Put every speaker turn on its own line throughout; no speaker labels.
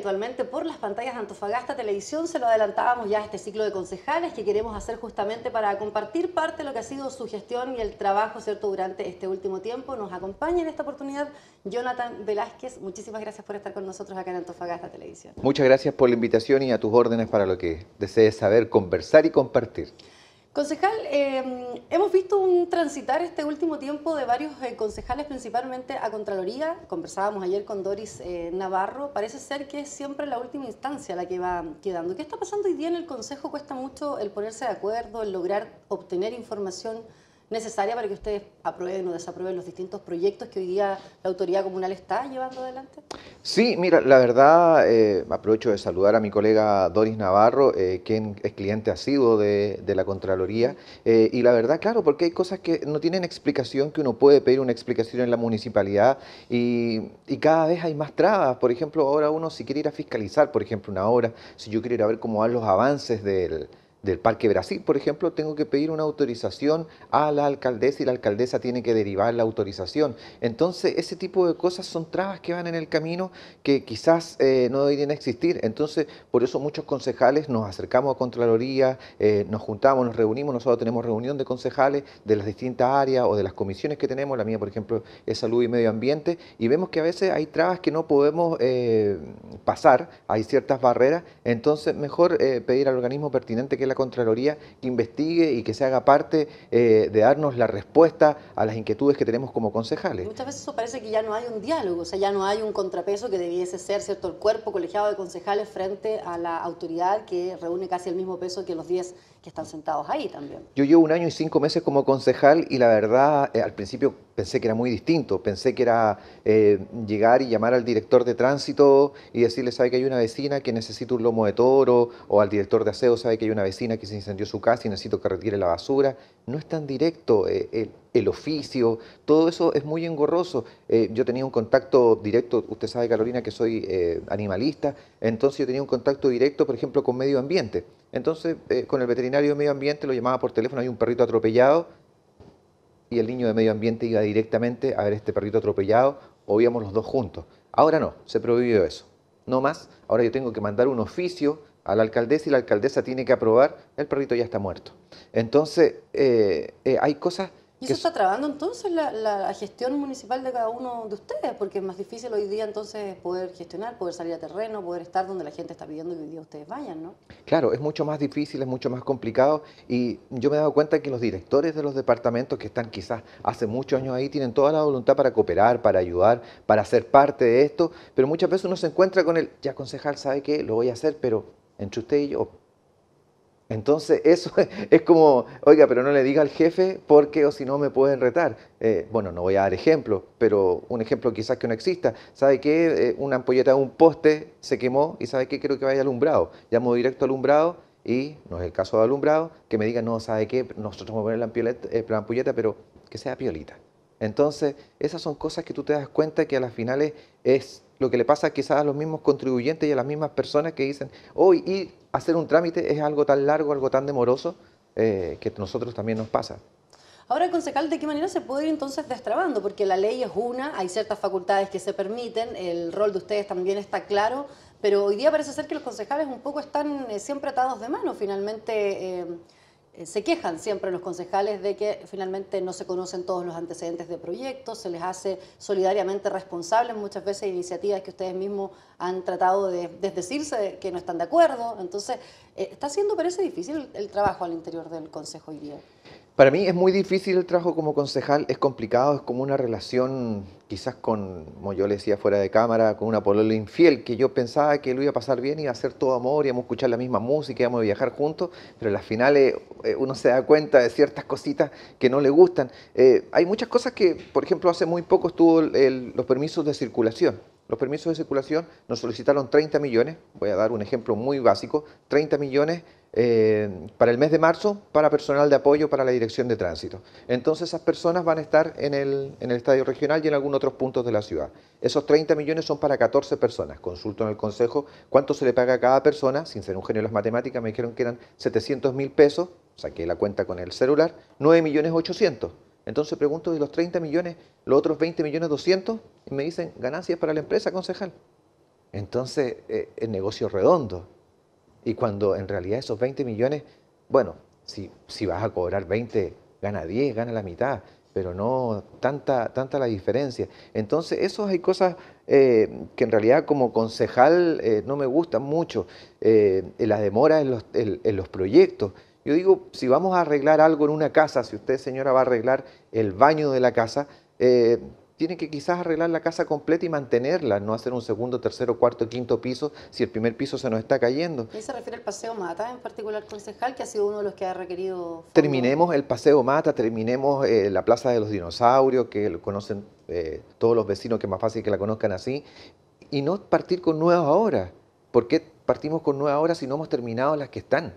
Eventualmente por las pantallas de Antofagasta Televisión. Se lo adelantábamos ya a este ciclo de concejales que queremos hacer justamente para compartir parte de lo que ha sido su gestión y el trabajo, ¿cierto?, durante este último tiempo. Nos acompaña en esta oportunidad Jonathan Velázquez. Muchísimas gracias por estar con nosotros acá en Antofagasta Televisión.
Muchas gracias por la invitación y a tus órdenes para lo que desees saber, conversar y compartir.
Concejal, em, hemos visto un transitar este último tiempo de varios eh, concejales, principalmente a Contraloría. Conversábamos ayer con Doris eh, Navarro. Parece ser que es siempre la última instancia la que va quedando. ¿Qué está pasando hoy día en el Consejo? Cuesta mucho el ponerse de acuerdo, el lograr obtener información necesaria para que ustedes aprueben o desaprueben los distintos proyectos que hoy día la autoridad comunal está llevando adelante?
Sí, mira, la verdad, eh, aprovecho de saludar a mi colega Doris Navarro, eh, quien es cliente asiduo de, de la Contraloría, eh, y la verdad, claro, porque hay cosas que no tienen explicación, que uno puede pedir una explicación en la municipalidad, y, y cada vez hay más trabas. Por ejemplo, ahora uno si quiere ir a fiscalizar, por ejemplo, una obra, si yo quiero ir a ver cómo van los avances del del Parque Brasil, por ejemplo, tengo que pedir una autorización a la alcaldesa y la alcaldesa tiene que derivar la autorización. Entonces, ese tipo de cosas son trabas que van en el camino que quizás eh, no deberían existir. Entonces, por eso muchos concejales nos acercamos a Contraloría, eh, nos juntamos, nos reunimos, nosotros tenemos reunión de concejales de las distintas áreas o de las comisiones que tenemos, la mía, por ejemplo, es salud y medio ambiente, y vemos que a veces hay trabas que no podemos eh, pasar, hay ciertas barreras, entonces mejor pedir al organismo pertinente que la Contraloría investigue y que se haga parte eh, de darnos la respuesta a las inquietudes que tenemos como concejales. Muchas
veces eso parece que ya no hay un diálogo, o sea, ya no hay un contrapeso que debiese ser, ¿cierto?, el cuerpo colegiado de concejales frente a la autoridad que reúne casi el mismo peso que los 10 que están sentados ahí también.
Yo llevo un año y cinco meses como concejal y la verdad, eh, al principio pensé que era muy distinto, pensé que era eh, llegar y llamar al director de tránsito y decirle, sabe que hay una vecina que necesita un lomo de toro, o al director de aseo, sabe que hay una vecina que se incendió su casa y necesito que retire la basura. No es tan directo, eh, el oficio, todo eso es muy engorroso. Eh, yo tenía un contacto directo, usted sabe Carolina que soy eh, animalista, entonces yo tenía un contacto directo, por ejemplo, con medio ambiente. Entonces, eh, con el veterinario de medio ambiente lo llamaba por teléfono, hay un perrito atropellado, y el niño de medio ambiente iba directamente a ver este perrito atropellado, o íbamos los dos juntos. Ahora no, se prohibió eso. No más, ahora yo tengo que mandar un oficio a la alcaldesa y la alcaldesa tiene que aprobar, el perrito ya está muerto. Entonces, hay cosas ¿Y eso está
trabando entonces la, gestión municipal de cada uno de ustedes? Porque es más difícil hoy día entonces poder gestionar, poder salir a terreno, poder estar donde la gente está pidiendo y hoy día ustedes vayan, ¿no?
Claro, es mucho más difícil, es mucho más complicado y yo me he dado cuenta que los directores de los departamentos que están quizás hace muchos años ahí tienen toda la voluntad para cooperar, para ayudar, para ser parte de esto, pero muchas veces uno se encuentra con el, ya concejal, ¿sabe que Lo voy a hacer, pero entre usted y yo, entonces, eso es como, oiga, pero no le diga al jefe porque o si no me pueden retar. Eh, bueno, no voy a dar ejemplo, pero un ejemplo quizás que no exista. ¿Sabe qué? Eh, una ampolleta de un poste se quemó y ¿sabe qué? Creo que vaya alumbrado. Llamo directo alumbrado y, no es el caso de alumbrado, que me diga, no, ¿sabe qué? Nosotros vamos a poner la, eh, la ampolleta pero que sea piolita. Entonces, esas son cosas que tú te das cuenta que a las finales es lo que le pasa quizás a los mismos contribuyentes y a las mismas personas que dicen, hoy oh, a hacer un trámite es algo tan largo, algo tan demoroso, eh, que a nosotros también nos pasa.
Ahora, concejal, ¿de qué manera se puede ir entonces destrabando? Porque la ley es una, hay ciertas facultades que se permiten, el rol de ustedes también está claro, pero hoy día parece ser que los concejales un poco están eh, siempre atados de mano, finalmente... Eh, eh, se quejan siempre los concejales de que finalmente no se conocen todos los antecedentes de proyectos, se les hace solidariamente responsables muchas veces de iniciativas que ustedes mismos han tratado de desdecirse que no están de acuerdo. Entonces, eh, está siendo, parece, difícil el, el, trabajo al interior del Consejo hoy día.
Para mí es muy difícil el trabajo como concejal, es complicado, es como una relación quizás con, como yo le decía fuera de cámara, con una polola infiel, que yo pensaba que lo iba a pasar bien, iba a ser todo amor, íbamos a escuchar la misma música, íbamos a viajar juntos, pero en las finales eh, uno se da cuenta de ciertas cositas que no le gustan. Eh, hay muchas cosas que, por ejemplo, hace muy poco estuvo los permisos de circulación. Los permisos de circulación nos solicitaron 30 millones, voy a dar un ejemplo muy básico, 30 millones eh, para el mes de marzo para personal de apoyo para la dirección de tránsito. Entonces esas personas van a estar en el, en el estadio regional y en algunos otros puntos de la ciudad. Esos 30 millones son para 14 personas. Consulto en el Consejo cuánto se le paga a cada persona, sin ser un genio de las matemáticas, me dijeron que eran 700 mil pesos, saqué la cuenta con el celular, 9 millones 800. Entonces pregunto de los 30 millones, los otros 20 millones 200, y me dicen ganancias para la empresa, concejal. Entonces, eh, el negocio es redondo. Y cuando en realidad esos 20 millones, bueno, si, si vas a cobrar 20, gana 10, gana la mitad, pero no tanta, tanta la diferencia. Entonces, eso hay cosas eh, que en realidad como concejal eh, no me gustan mucho. las demoras en los, en los proyectos. Yo digo, si vamos a arreglar algo en una casa, si usted señora va a arreglar el baño de la casa, eh, tiene que quizás arreglar la casa completa y mantenerla, no hacer un segundo, tercero, cuarto, quinto piso si el primer piso se nos está cayendo. ¿Y
se refiere al paseo Mata en particular, concejal, que ha sido uno de los que ha requerido...
Terminemos el paseo Mata, terminemos eh, la Plaza de los Dinosaurios, que lo conocen eh, todos los vecinos, que es más fácil que la conozcan así, y no partir con nuevas obras. ¿Por qué partimos con nuevas obras si no hemos terminado las que están?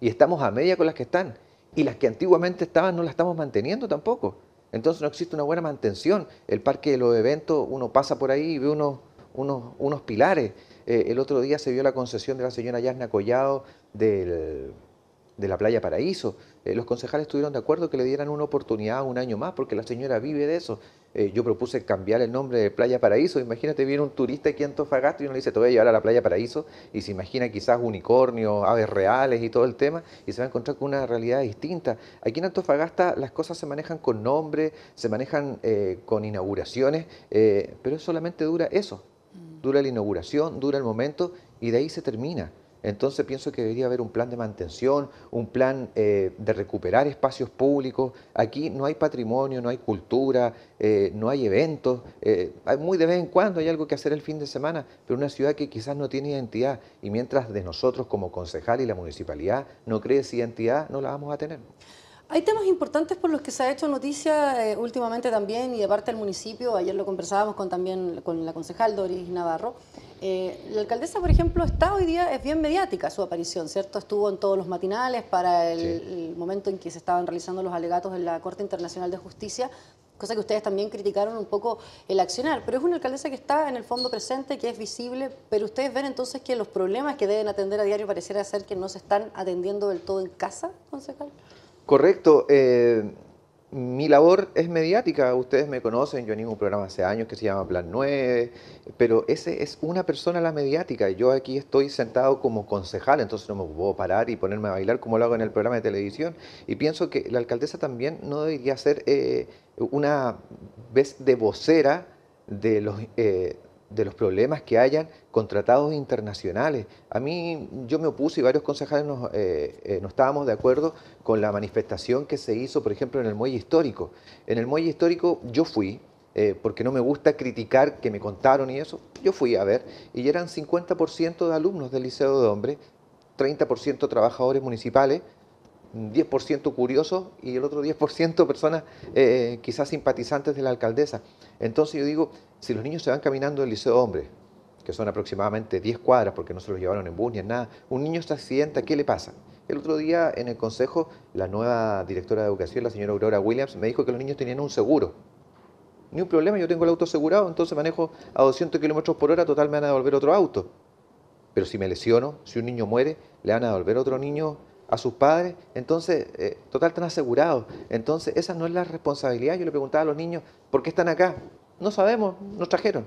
y estamos a media con las que están. Y las que antiguamente estaban no las estamos manteniendo tampoco. Entonces no existe una buena mantención. El parque de los eventos, uno pasa por ahí y ve unos, unos, pilares. Eh, el otro día se vio la concesión de la señora Yasna Collado de la playa Paraíso. Eh, los concejales estuvieron de acuerdo que le dieran una oportunidad un año más porque la señora vive de eso. Eh, yo propuse cambiar el nombre de Playa Paraíso. Imagínate, viene un turista aquí en Antofagasta y uno le dice, te voy a llevar a la Playa Paraíso, y se imagina quizás unicornios, aves reales y todo el tema, y se va a encontrar con una realidad distinta. Aquí en Antofagasta las cosas se manejan con nombres, se manejan eh, con inauguraciones, eh, pero solamente dura eso. Mm. Dura la inauguración, dura el momento, y de ahí se termina. Entonces pienso que debería haber un plan de mantención, un plan eh, de recuperar espacios públicos. Aquí no hay patrimonio, no hay cultura, eh, no hay eventos. Eh, hay muy de vez en cuando hay algo que hacer el fin de semana, pero una ciudad que quizás no tiene identidad. Y mientras de nosotros como concejal y la municipalidad no cree esa identidad, no la vamos a tener. Hay
temas importantes por los que se ha hecho noticia eh, últimamente también y de parte del municipio. Ayer lo conversábamos con también con la concejal Doris Navarro. Eh, la alcaldesa, por ejemplo, está hoy día, es bien mediática su aparición, ¿cierto? Estuvo en todos los matinales para el, el momento en que se estaban realizando los alegatos en la Corte Internacional de Justicia, cosa que ustedes también criticaron un poco el accionar, pero es una alcaldesa que está en el fondo presente, que es visible, pero ustedes ven entonces que los problemas que deben atender a diario pareciera ser que no se están atendiendo del todo en casa, concejal.
Correcto. Eh, mi labor es mediática, ustedes me conocen, yo animo un programa hace años que se llama Plan 9, pero ese es una persona la mediática, yo aquí estoy sentado como concejal, entonces no me puedo parar y ponerme a bailar como lo hago en el programa de televisión, y pienso que la alcaldesa también no debería ser eh, una vez de vocera de los, eh, de los problemas que hayan con tratados internacionales. A mí yo me opuse y varios concejales no eh, eh, estábamos de acuerdo con la manifestación que se hizo, por ejemplo, en el muelle histórico. En el muelle histórico yo fui, eh, porque no me gusta criticar que me contaron y eso, yo fui a ver, y eran 50% de alumnos del Liceo de Hombres, 30% trabajadores municipales, 10% curiosos y el otro 10% personas eh, quizás simpatizantes de la alcaldesa. Entonces yo digo, si los niños se van caminando el liceo hombre, que son aproximadamente 10 cuadras porque no se los llevaron en bus ni en nada, un niño está accidente, ¿qué le pasa? El otro día en el consejo, la nueva directora de educación, la señora Aurora Williams, me dijo que los niños tenían un seguro. Ni un problema, yo tengo el auto asegurado, entonces manejo a 200 kilómetros por hora, total me van a devolver otro auto. Pero si me lesiono, si un niño muere, le van a devolver otro niño a sus padres, entonces, eh, total, están asegurados. Entonces, esa no es la responsabilidad. Yo le preguntaba a los niños, ¿por qué están acá? No sabemos, nos trajeron.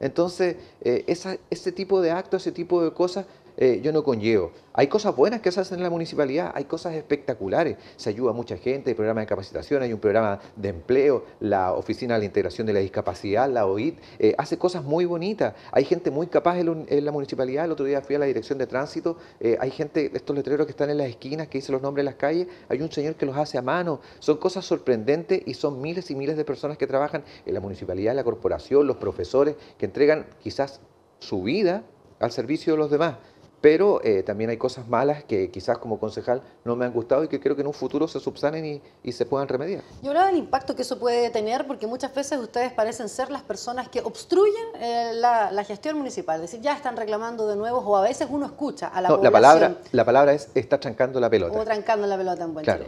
Entonces, eh, ese tipo de actos, ese tipo de cosas eh, yo no conllevo. Hay cosas buenas que se hacen en la municipalidad, hay cosas espectaculares. Se ayuda a mucha gente, hay programas de capacitación, hay un programa de empleo, la Oficina de la Integración de la Discapacidad, la OIT, eh, hace cosas muy bonitas. Hay gente muy capaz en, la municipalidad. El otro día fui a la dirección de tránsito, eh, hay gente, estos letreros que están en las esquinas, que dicen los nombres de las calles, hay un señor que los hace a mano. Son cosas sorprendentes y son miles y miles de personas que trabajan en la municipalidad, en la corporación, los profesores, que entregan quizás su vida al servicio de los demás. Pero eh, también hay cosas malas que quizás como concejal no me han gustado y que creo que en un futuro se subsanen y, se puedan remediar.
Yo hablaba del impacto que eso puede tener porque muchas veces ustedes parecen ser las personas que obstruyen eh, la, gestión municipal. Es decir, ya están reclamando de nuevo o a veces uno escucha a la no, La palabra,
la palabra es está trancando la pelota. O
trancando la pelota en buen claro.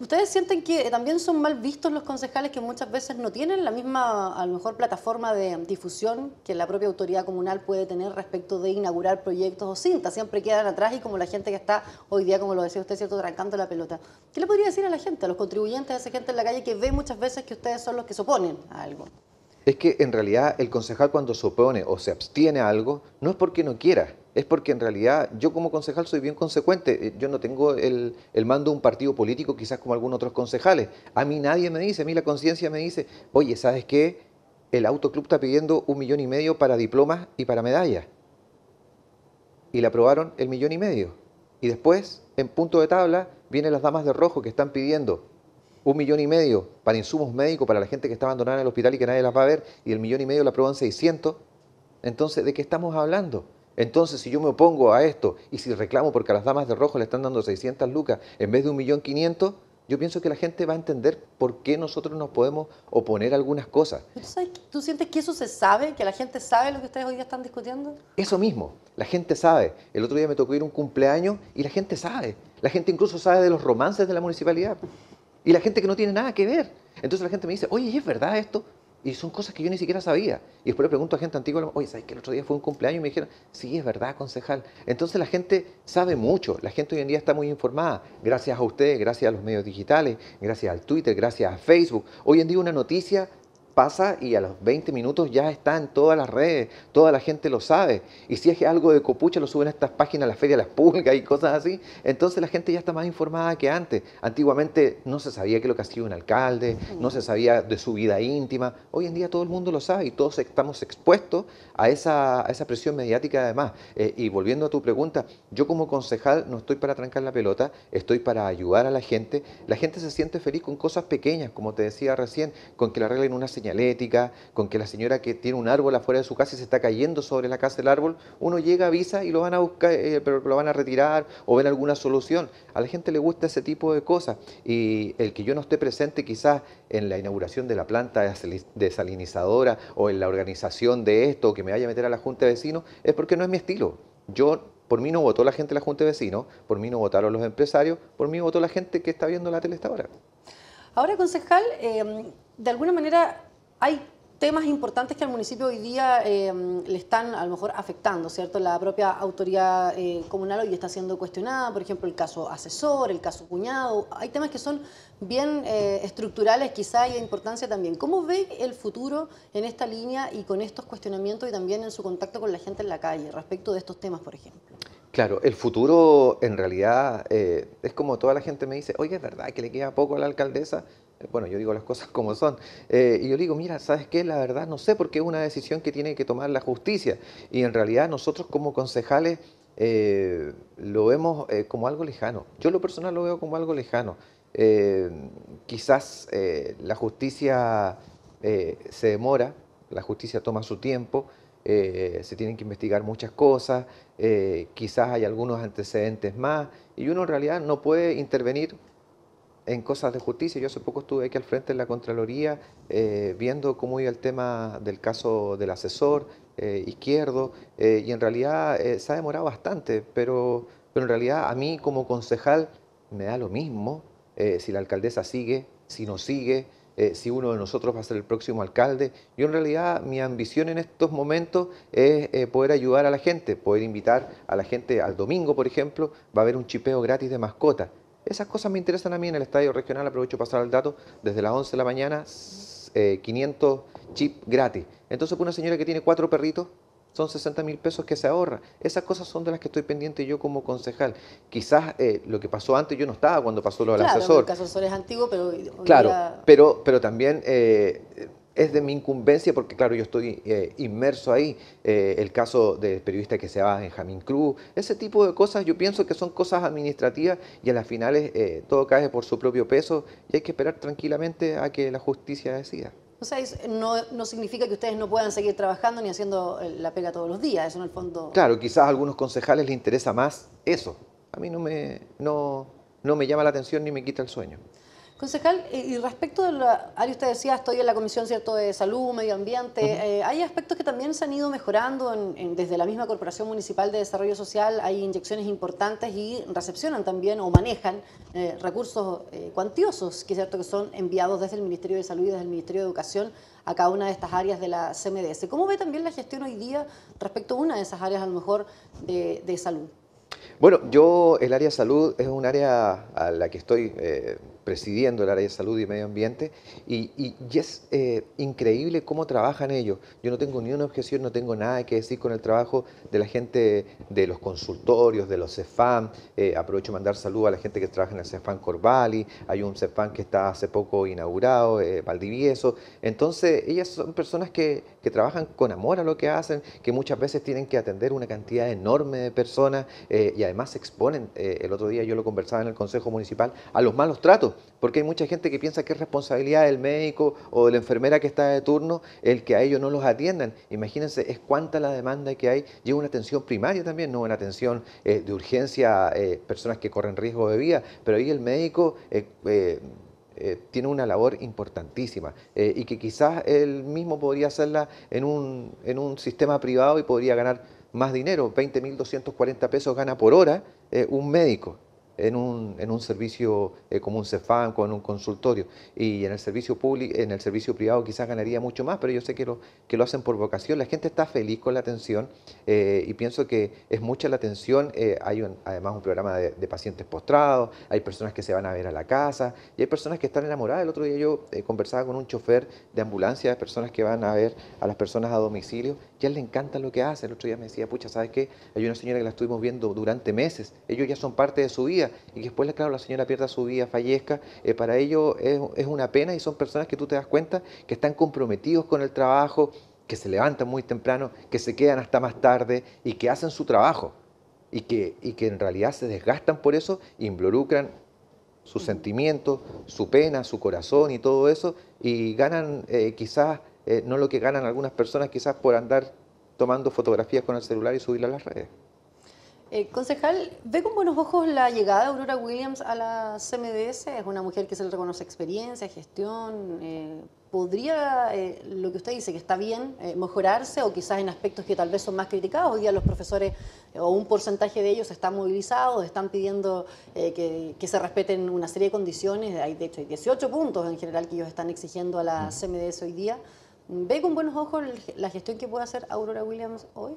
¿Ustedes sienten que eh, también son mal vistos los concejales que muchas veces no tienen la misma, a lo mejor, plataforma de difusión que la propia autoridad comunal puede tener respecto de inaugurar proyectos o cintas? Siempre quedan atrás y como la gente que está hoy día, como lo decía usted, ¿cierto?, trancando la pelota. ¿Qué le podría decir a la gente, a los contribuyentes, a esa gente en la calle que ve muchas veces que ustedes son los que se oponen a algo?
es que en realidad el concejal cuando se opone o se abstiene a algo, no es porque no quiera, es porque en realidad yo como concejal soy bien consecuente, eh, yo no tengo el, mando de un partido político quizás como algunos otros concejales, a mí nadie me dice, a mí la conciencia me dice, oye, ¿sabes qué? El autoclub está pidiendo un millón y medio para diplomas y para medallas. Y le aprobaron el millón y medio. Y después, en punto de tabla, vienen las damas de rojo que están pidiendo un millón y medio para insumos médicos para la gente que está abandonada en el hospital y que nadie las va a ver, y el millón y medio la aprueban 600, entonces, ¿de qué estamos hablando? Entonces, si yo me opongo a esto y si reclamo porque a las damas de rojo le están dando 600 lucas en vez de un millón 500, yo pienso que la gente va a entender por qué nosotros nos podemos oponer a algunas cosas.
¿Tú sientes que eso se sabe? ¿Que la gente sabe lo que ustedes hoy día están discutiendo?
Eso mismo, la gente sabe. El otro día me tocó ir a un cumpleaños y la gente sabe. La gente incluso sabe de los romances de la municipalidad. Y la gente que no tiene nada que ver. Entonces la gente me dice, oye, es verdad esto? Y son cosas que yo ni siquiera sabía. Y después le pregunto a gente antigua, oye, ¿sabes que el otro día fue un cumpleaños? Y me dijeron, sí, es verdad, concejal. Entonces la gente sabe mucho, la gente hoy en día está muy informada, gracias a ustedes, gracias a los medios digitales, gracias al Twitter, gracias a Facebook. Hoy en día una noticia pasa y a los 20 minutos ya está en todas las redes, toda la gente lo sabe. Y si es algo de copucha, lo suben a estas páginas, las Feria de las Pulgas y cosas así, entonces la gente ya está más informada que antes. Antiguamente no se sabía que lo que sido un alcalde, no se sabía de su vida íntima. Hoy en día todo el mundo lo sabe y todos estamos expuestos a esa, a esa presión mediática además. Eh, y volviendo a tu pregunta, yo como concejal no estoy para trancar la pelota, estoy para ayudar a la gente. La gente se siente feliz con cosas pequeñas, como te decía recién, con que le arreglen una señal Ética, con que la señora que tiene un árbol afuera de su casa y se está cayendo sobre la casa del árbol, uno llega, avisa y lo van a buscar, eh, pero lo van a retirar o ven alguna solución. A la gente le gusta ese tipo de cosas y el que yo no esté presente quizás en la inauguración de la planta desalinizadora o en la organización de esto que me vaya a meter a la Junta de Vecinos es porque no es mi estilo. Yo por mí no votó la gente de la Junta de Vecinos, por mí no votaron los empresarios, por mí votó la gente que está viendo la tele esta hora.
Ahora, concejal, eh, de alguna manera hay temas importantes que al municipio hoy día em, le están a lo mejor afectando, ¿cierto? La propia autoridad eh, comunal hoy está siendo cuestionada, por ejemplo, el caso asesor, el caso cuñado, hay temas que son bien eh, estructurales quizá y de importancia también. ¿Cómo ve el futuro en esta línea y con estos cuestionamientos y también en su contacto con la gente en la calle respecto de estos temas, por ejemplo?
Claro, el futuro en realidad eh, es como toda la gente me dice, oye, es verdad que le queda poco a la alcaldesa, bueno, yo digo las cosas como son, eh, y yo digo, mira, ¿sabes qué? La verdad no sé, porque es una decisión que tiene que tomar la justicia. Y en realidad nosotros como concejales eh, lo vemos eh, como algo lejano. Yo lo personal lo veo como algo lejano. quizás la justicia se demora, la justicia toma su tiempo, se tienen que investigar muchas cosas, quizás hay algunos antecedentes más, y uno en realidad no puede intervenir en cosas de justicia. Yo hace poco estuve aquí al frente de la Contraloría eh, viendo cómo iba el tema del caso del asesor eh, izquierdo eh, y en realidad se ha demorado bastante, pero, pero en realidad a mí como concejal me da lo mismo si la alcaldesa sigue, si no sigue, si uno de nosotros va a ser el próximo alcalde. Yo en realidad mi ambición en estos momentos es poder ayudar a la gente, poder invitar a la gente al domingo, por ejemplo, va a haber un chipeo gratis de mascota. Esas cosas me interesan a mí en el estadio regional, aprovecho para pasar el dato, desde las 11 de la mañana, 500 eh, chips gratis. Entonces, con pues una señora que tiene cuatro perritos, son 60 mil pesos que se ahorra. Esas cosas son de las que estoy pendiente yo como concejal. Quizás eh, lo que pasó antes, yo no estaba cuando pasó lo del claro, asesor. El
asesor es antiguo, pero. Claro,
pero, pero también eh, es de mi incumbencia porque, claro, yo estoy eh, inmerso ahí. Eh, el caso del periodista que se va en Benjamín Cruz, ese tipo de cosas, yo pienso que son cosas administrativas y en las finales eh, todo cae por su propio peso y hay que esperar tranquilamente a que la justicia decida.
O sea, no, significa que ustedes no puedan seguir trabajando ni haciendo la pega todos los días, eso en el fondo...
Claro, quizás a algunos concejales les interesa más eso. A mí no me, no me llama la atención ni me quita el sueño.
Concejal, eh, y respecto a lo área, usted decía, estoy en la Comisión ¿cierto? de Salud, Medio Ambiente, eh, hay aspectos que también se han ido mejorando desde la misma Corporación Municipal de Desarrollo Social, hay inyecciones importantes y recepcionan también o manejan eh, recursos cuantiosos que, es ¿cierto? que son enviados desde el Ministerio de Salud y desde el Ministerio de Educación a cada una de estas áreas de la CMDS. ¿Cómo ve también la gestión hoy día respecto a una de esas áreas a lo mejor de, salud?
Bueno, yo el área salud es un área a la que estoy presidiendo el área de salud y medio ambiente, y, es eh, increíble cómo trabajan ellos. Yo no tengo ni una objeción, no tengo nada que decir con el trabajo de la gente de los consultorios, de los CEFAM, aprovecho aprovecho mandar saludos a la gente que trabaja en el CEFAM Corvali, hay un CEFAM que está hace poco inaugurado, eh, Valdivieso, entonces ellas son personas que, trabajan con amor a lo que hacen, que muchas veces tienen que atender una cantidad enorme de personas eh, y además se exponen, el otro día yo lo conversaba en el Consejo Municipal, a los malos tratos porque hay mucha gente que piensa que es responsabilidad del médico o de la enfermera que está de turno el que a ellos no los atiendan. Imagínense, es cuánta la demanda que hay. Lleva una atención primaria también, no una atención eh, de urgencia, a eh, personas que corren riesgo de vida, pero ahí el médico... Eh, tiene una labor importantísima y que quizás él mismo podría hacerla en un, en un sistema privado y podría ganar más dinero, 20.240 pesos gana por hora un médico, en un, servicio eh, como un Cefam, en un consultorio. Y en el servicio público, en el servicio privado quizás ganaría mucho más, pero yo sé que lo, que lo hacen por vocación. La gente está feliz con la atención eh, y pienso que es mucha la atención. Eh, hay además un programa de, de, pacientes postrados, hay personas que se van a ver a la casa y hay personas que están enamoradas. El otro día yo conversaba con un chofer de ambulancia, de personas que van a ver a las personas a domicilio ya le encanta lo que hace. El otro día me decía, pucha, ¿sabes qué? Hay una señora que la estuvimos viendo durante meses, ellos ya son parte de su vida y después, claro, la señora pierda su vida, fallezca, eh, para ellos es, una pena y son personas que tú te das cuenta que están comprometidos con el trabajo, que se levantan muy temprano, que se quedan hasta más tarde y que hacen su trabajo y que, y que en realidad se desgastan por eso, involucran sus sentimientos, su pena, su corazón y todo eso, y ganan eh, quizás eh, no lo que ganan algunas personas quizás por andar tomando fotografías con el celular y subirlas a las redes.
Eh, concejal, ¿ve con buenos ojos la llegada de Aurora Williams a la CMDS? Es una mujer que se le reconoce experiencia, gestión. Eh, ¿Podría, lo que usted dice, que está bien, mejorarse o quizás en aspectos que tal vez son más criticados? Hoy día los profesores o un porcentaje de ellos están movilizados, están pidiendo que, se respeten una serie de condiciones. Hay, de hecho, hay 18 puntos en general que ellos están exigiendo a la mm. CMDS hoy día. ¿Ve con buenos ojos la gestión que puede hacer Aurora Williams hoy?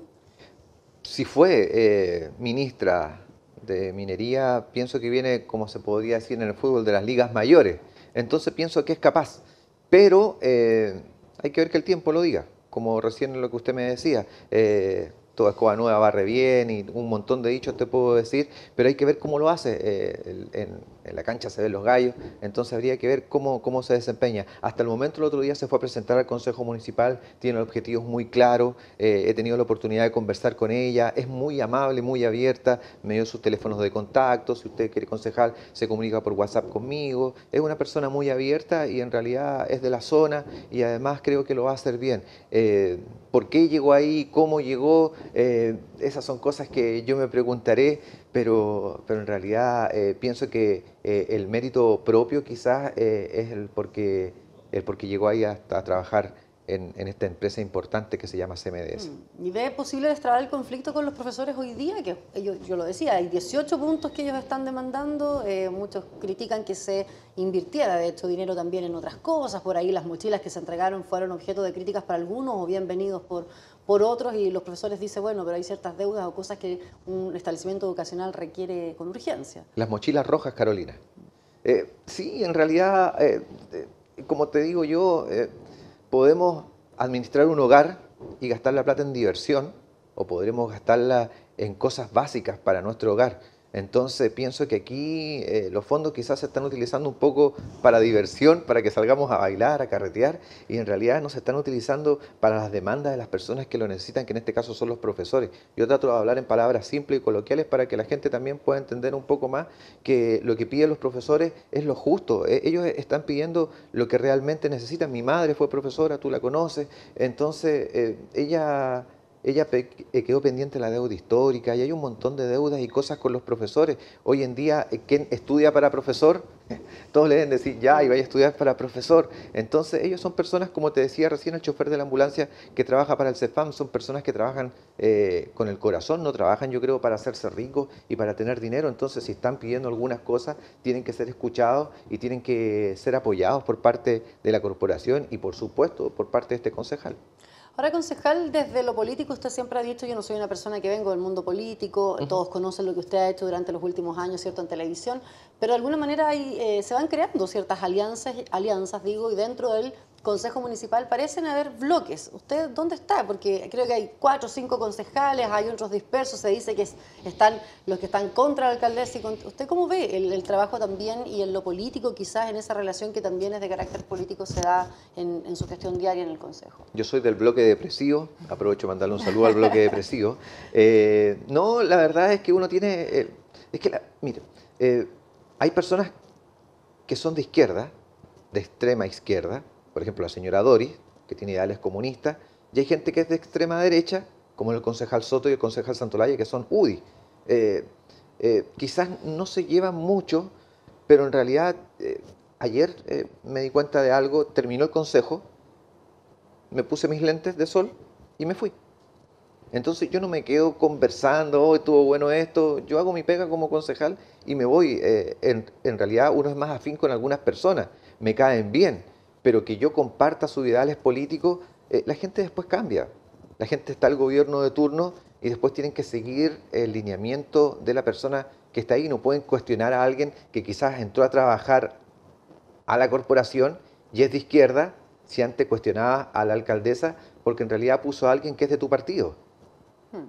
Si fue eh, ministra de Minería, pienso que viene, como se podría decir en el fútbol, de las ligas mayores. Entonces pienso que es capaz. Pero eh, hay que ver que el tiempo lo diga, como recién lo que usted me decía. Eh, toda escoba nueva barre bien y un montón de dichos te puedo decir, pero hay que ver cómo lo hace en la cancha se ven los gallos, entonces habría que ver cómo, cómo se desempeña. Hasta el momento el otro día se fue a presentar al Consejo Municipal, tiene objetivos muy claros, eh, he tenido la oportunidad de conversar con ella, es muy amable, muy abierta, me dio sus teléfonos de contacto, si usted quiere concejal se comunica por WhatsApp conmigo, es una persona muy abierta y en realidad es de la zona y además creo que lo va a hacer bien. Eh, por qué llegó ahí, cómo llegó, eh, esas son cosas que yo me preguntaré, pero, pero en realidad eh, pienso que eh, el mérito propio quizás es el porque, el porque llegó ahí hasta a trabajar en, esta empresa importante que se llama CMDS.
Mm, ¿Y ve posible destrabar el conflicto con los profesores hoy día? Que yo, yo lo decía, hay 18 puntos que ellos están demandando, eh, muchos critican que se invirtiera, de hecho, dinero también en otras cosas, por ahí las mochilas que se entregaron fueron objeto de críticas para algunos o bienvenidos por, por otros y los profesores dicen, bueno, pero hay ciertas deudas o cosas que un establecimiento educacional requiere con urgencia.
Las mochilas rojas, Carolina. Eh, sí, en realidad... Eh, como te digo yo, podemos administrar un hogar y gastar la plata en diversión o podremos gastarla en cosas básicas para nuestro hogar, entonces pienso que aquí eh, los fondos quizás se están utilizando un poco para diversión, para que salgamos a bailar, a carretear, y en realidad no se están utilizando para las demandas de las personas que lo necesitan, que en este caso son los profesores. Yo trato de hablar en palabras simples y coloquiales para que la gente también pueda entender un poco más que lo que piden los profesores es lo justo. E, ellos están pidiendo lo que realmente necesitan. Mi madre fue profesora, tú la conoces, entonces eh, ella ella eh, quedó pendiente la deuda histórica y hay un montón de deudas y cosas con los profesores. Hoy en día, eh, quien estudia para profesor? Todos le deben decir, ya, y vaya a estudiar para profesor. Entonces, ellos son personas, como te decía recién, el chofer de la ambulancia que trabaja para el CEFAM, son personas que trabajan eh, con el corazón, no trabajan, yo creo, para hacerse ricos y para tener dinero. Entonces, si están pidiendo algunas cosas, tienen que ser escuchados y tienen que ser apoyados por parte de la corporación y, por supuesto, por parte de este concejal.
Ahora, concejal, desde lo político usted siempre ha dicho, yo no soy una persona que vengo del mundo político, todos conocen lo que usted ha hecho durante los últimos años, ¿cierto?, en televisión, pero de alguna manera eh, se van creando ciertas alianzas, alianzas, digo, y dentro del Consejo Municipal parecen haber bloques. ¿Usted dónde está? Porque creo que hay cuatro o cinco concejales, hay otros dispersos, se dice que están los que están contra la alcaldesa. Y ¿Usted cómo ve el, trabajo también y en lo político, quizás en esa relación que también es de carácter político, se da en, su gestión diaria en el Consejo?
Yo soy del bloque depresivo, aprovecho para mandarle un saludo al bloque depresivo. Eh, no, la verdad es que uno tiene... Eh, es que, mire, eh, hay personas que son de izquierda, de extrema izquierda, por ejemplo, la señora Doris, que tiene ideales comunistas, y hay gente que es de extrema derecha, como el concejal Soto y el concejal Santolaya, que son UDI. Eh, eh, quizás no se llevan mucho, pero en realidad eh, ayer me di cuenta de algo, terminó el consejo, me puse mis lentes de sol y me fui. Entonces yo no me quedo conversando, oh, estuvo bueno esto, yo hago mi pega como concejal y me voy. En, en realidad uno es más afín con algunas personas, me caen bien pero que yo comparta sus ideales políticos, eh, la gente después cambia. La gente está al gobierno de turno y después tienen que seguir el lineamiento de la persona que está ahí. No pueden cuestionar a alguien que quizás entró a trabajar a la corporación y es de izquierda si antes cuestionaba a la alcaldesa porque en realidad puso a alguien que es de tu partido. Hmm.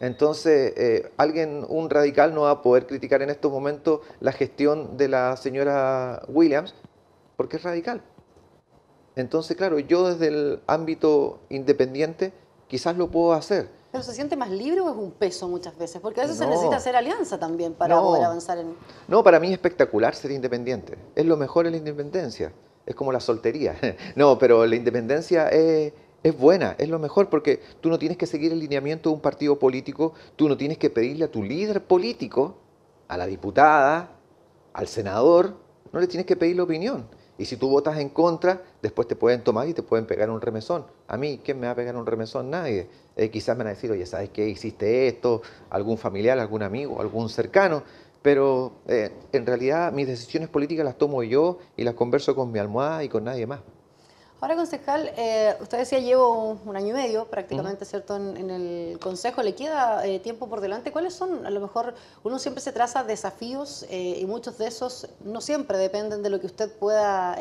Entonces, eh, alguien, un radical, no va a poder criticar en estos momentos la gestión de la señora Williams porque es radical. Entonces, claro, yo desde el ámbito independiente quizás lo puedo hacer.
¿Pero se siente más libre o es un peso muchas veces? Porque a veces se necesita hacer alianza también para poder avanzar en...
No, para mí es espectacular ser independiente. Es lo mejor en la independencia. Es como la soltería. no, pero la independencia es buena, es lo mejor, porque tú no tienes que seguir el lineamiento de un partido político, tú no tienes que pedirle a tu líder político, a la diputada, al senador, no le tienes que pedir la opinión. Y si tú votas en contra, después te pueden tomar y te pueden pegar un remesón. A mí, ¿quién me va a pegar un remesón? Nadie. Eh, quizás me van a decir, oye, ¿sabes qué? Hiciste esto, algún familiar, algún amigo, algún cercano. Pero eh, en realidad mis decisiones políticas las tomo yo y las converso con mi almohada y con nadie más.
Ahora, concejal, eh, usted decía llevo un año y medio prácticamente, ¿cierto?, en, el Consejo. ¿Le queda eh, tiempo por delante? ¿Cuáles son? A lo mejor uno siempre se traza desafíos eh, y muchos de esos no siempre dependen de lo que usted pueda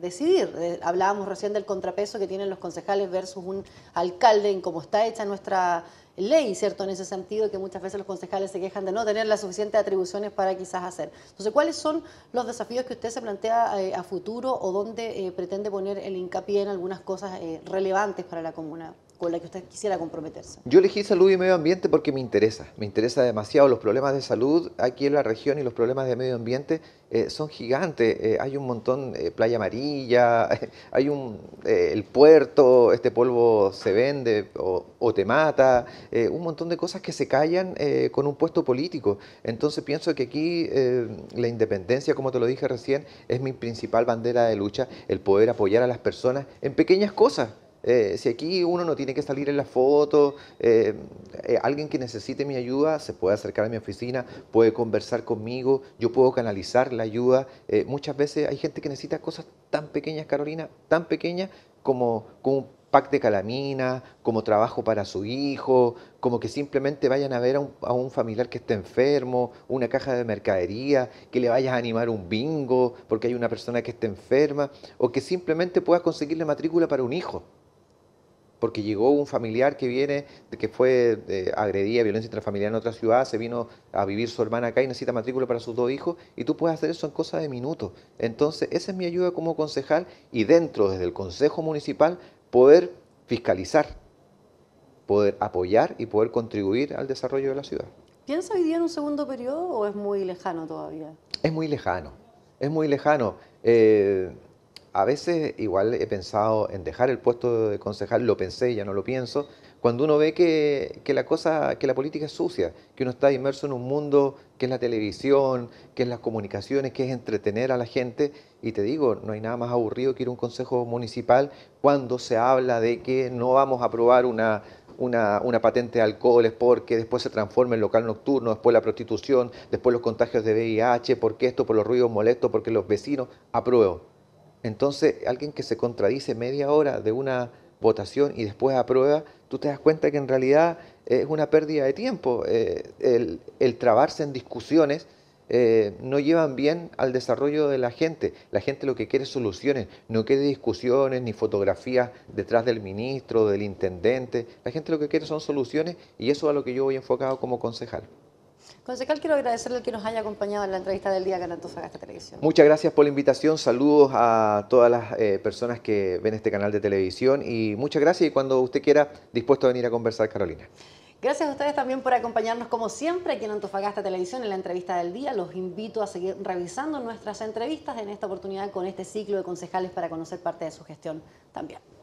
decidir. hablábamos recién del contrapeso que tienen los concejales versus un alcalde en cómo está hecha nuestra ley, ¿cierto? En ese sentido, que muchas veces los concejales se quejan de no tener las suficientes atribuciones para quizás hacer. Entonces, ¿cuáles son los desafíos que usted se plantea eh, a futuro o dónde eh, pretende poner el hincapié en algunas cosas eh, relevantes para la comuna? con la que usted quisiera comprometerse?
Yo elegí salud y medio ambiente porque me interesa, me interesa demasiado. Los problemas de salud aquí en la región y los problemas de medio ambiente eh, son gigantes. Eh, hay un montón, de eh, playa amarilla, hay un, el puerto, este polvo se vende o, o te mata, un montón de cosas que se callan con un puesto político. Entonces pienso que aquí la independencia, como te lo dije recién, es mi principal bandera de lucha, el poder apoyar a las personas en pequeñas cosas. Eh, si aquí uno no tiene que salir en la foto, eh, eh, alguien que necesite mi ayuda se puede acercar a mi oficina, puede conversar conmigo, yo puedo canalizar la ayuda. muchas veces hay gente que necesita cosas tan pequeñas, Carolina, tan pequeñas como, un pack de calamina, como trabajo para su hijo, como que simplemente vayan a ver a un, a un, familiar que esté enfermo, una caja de mercadería, que le vayas a animar un bingo porque hay una persona que esté enferma, o que simplemente puedas conseguir la matrícula para un hijo porque llegó un familiar que viene, que fue eh, agredida, violencia intrafamiliar en otra ciudad, se vino a vivir su hermana acá y necesita matrícula para sus dos hijos, y tú puedes hacer eso en cosa de minutos. Entonces, esa es mi ayuda como concejal y dentro, desde el Consejo Municipal, poder fiscalizar, poder apoyar y poder contribuir al desarrollo de la ciudad.
¿Piensa hoy día en un segundo periodo o es muy lejano todavía?
Es muy lejano, es muy lejano. Eh, a veces igual he pensado en dejar el puesto de concejal, lo pensé, ya no lo pienso, cuando uno ve que, la cosa, que la política es sucia, que uno está inmerso en un mundo que es la televisión, que es las comunicaciones, que es entretener a la gente, y te digo, no hay nada más aburrido que ir a un consejo municipal cuando se habla de que no vamos a aprobar una patente de alcoholes porque después se transforma en local nocturno, después la prostitución, después los contagios de VIH, porque esto, por los ruidos molestos, porque los vecinos, apruebo. Entonces, alguien que se contradice media hora de una votación y después aprueba, tú te das cuenta que en realidad es una pérdida de tiempo. Eh, el, trabarse en discusiones eh, no llevan bien al desarrollo de la gente. La gente lo que quiere es soluciones, no quede discusiones ni fotografías detrás del ministro, del intendente. La gente lo que quiere son soluciones y eso es a lo que yo voy enfocado como concejal.
Concejal, quiero agradecerle que nos haya acompañado en la entrevista del día acá en Antofagasta Televisión.
Muchas gracias por la invitación, saludos a todas las eh, personas que ven este canal de televisión y muchas gracias y cuando usted quiera, dispuesto a venir a conversar, Carolina.
Gracias a ustedes también por acompañarnos como siempre aquí en Antofagasta Televisión en la entrevista del día. Los invito a seguir revisando nuestras entrevistas en esta oportunidad con este ciclo de concejales para conocer parte de su gestión también.